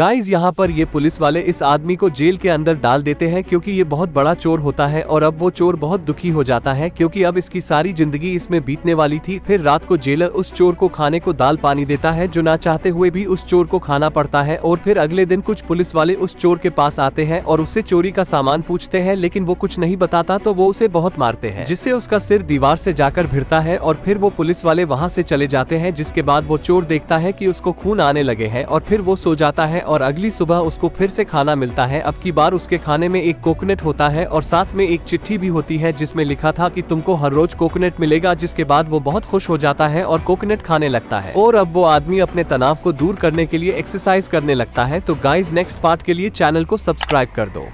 guys यहाँ पर ये पुलिस वाले इस आदमी को जेल के अंदर डाल देते हैं क्योंकि ये बहुत बड़ा चोर होता है और अब वो चोर बहुत दुखी हो जाता है क्योंकि अब इसकी सारी जिंदगी इसमें बीतने वाली थी फिर रात को जेलर उस चोर को खाने को दाल पानी देता है जो ना चाहते हुए भी उस चोर को खाना पड़ता है और फिर अगले दिन कुछ पुलिस वाले उस चोर के पास आते हैं और उससे चोरी का सामान पूछते हैं लेकिन वो कुछ नहीं बताता तो वो उसे बहुत मारते हैं जिससे उसका सिर दीवार से जाकर भिड़ता है और फिर वो पुलिस वाले वहाँ से चले जाते हैं जिसके बाद वो चोर देखता है की उसको खून आने लगे है और फिर वो सो जाता है और अगली सुबह उसको फिर से खाना मिलता है अब की बार उसके खाने में एक कोकोनट होता है और साथ में एक चिट्ठी भी होती है जिसमें लिखा था कि तुमको हर रोज कोकोनट मिलेगा जिसके बाद वो बहुत खुश हो जाता है और कोकोनट खाने लगता है और अब वो आदमी अपने तनाव को दूर करने के लिए एक्सरसाइज करने लगता है तो गाइज नेक्स्ट पार्ट के लिए चैनल को सब्सक्राइब कर दो